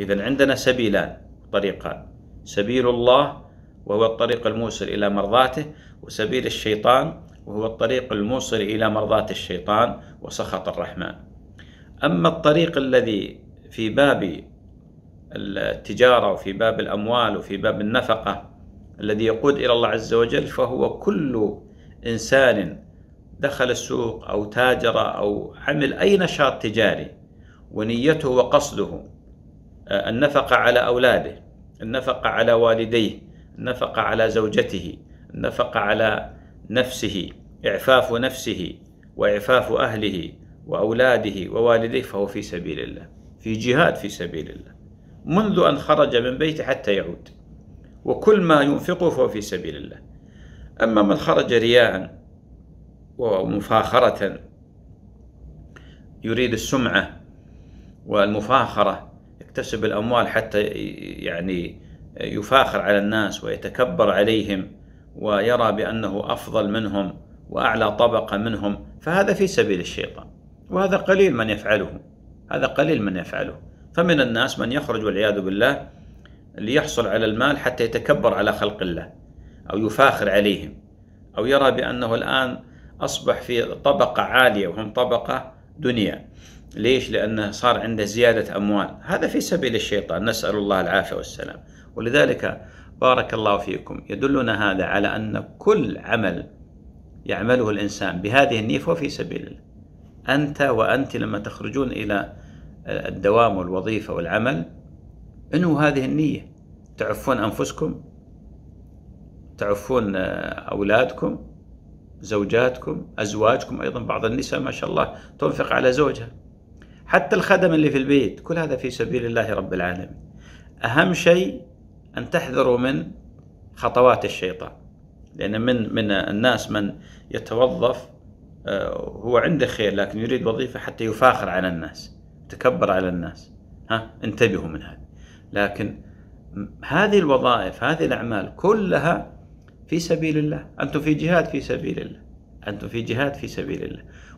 إذا عندنا سبيلان طريقان سبيل الله وهو الطريق الموصل إلى مرضاته وسبيل الشيطان وهو الطريق الموصل إلى مرضات الشيطان وسخط الرحمن أما الطريق الذي في باب التجارة وفي باب الأموال وفي باب النفقة الذي يقود إلى الله عز وجل فهو كل إنسان دخل السوق أو تاجر أو عمل أي نشاط تجاري ونيته وقصده آه، النفقة على أولاده النفقة على والديه النفقة على زوجته النفقة على نفسه إعفاف نفسه وإعفاف أهله وأولاده ووالديه فهو في سبيل الله في جهاد في سبيل الله منذ أن خرج من بيته حتى يعود وكل ما ينفقه فهو في سبيل الله أما من خرج رياء ومفاخرة يريد السمعة والمفاخرة يكتسب الأموال حتى يعني يفاخر على الناس ويتكبر عليهم ويرى بأنه أفضل منهم وأعلى طبقة منهم فهذا في سبيل الشيطان وهذا قليل من يفعله هذا قليل من يفعله فمن الناس من يخرج والعياذ بالله ليحصل على المال حتى يتكبر على خلق الله أو يفاخر عليهم أو يرى بأنه الآن أصبح في طبقة عالية وهم طبقة دنيا ليش؟ لأنه صار عنده زيادة أموال هذا في سبيل الشيطان نسأل الله العافية والسلام ولذلك بارك الله فيكم يدلنا هذا على أن كل عمل يعمله الإنسان بهذه النية فهو في سبيل الله أنت وأنت لما تخرجون إلى الدوام والوظيفة والعمل انو هذه النية تعفون أنفسكم تعفون أولادكم زوجاتكم أزواجكم أيضا بعض النساء ما شاء الله تنفق على زوجها حتى الخدم اللي في البيت كل هذا في سبيل الله رب العالمين أهم شيء أن تحذروا من خطوات الشيطان لأن من من الناس من يتوظف آه، هو عنده خير لكن يريد وظيفة حتى يفاخر على الناس تكبر على الناس ها انتبهوا من هذا لكن هذه الوظائف هذه الأعمال كلها في سبيل الله أنتم في جهاد في سبيل الله أنتم في جهاد في سبيل الله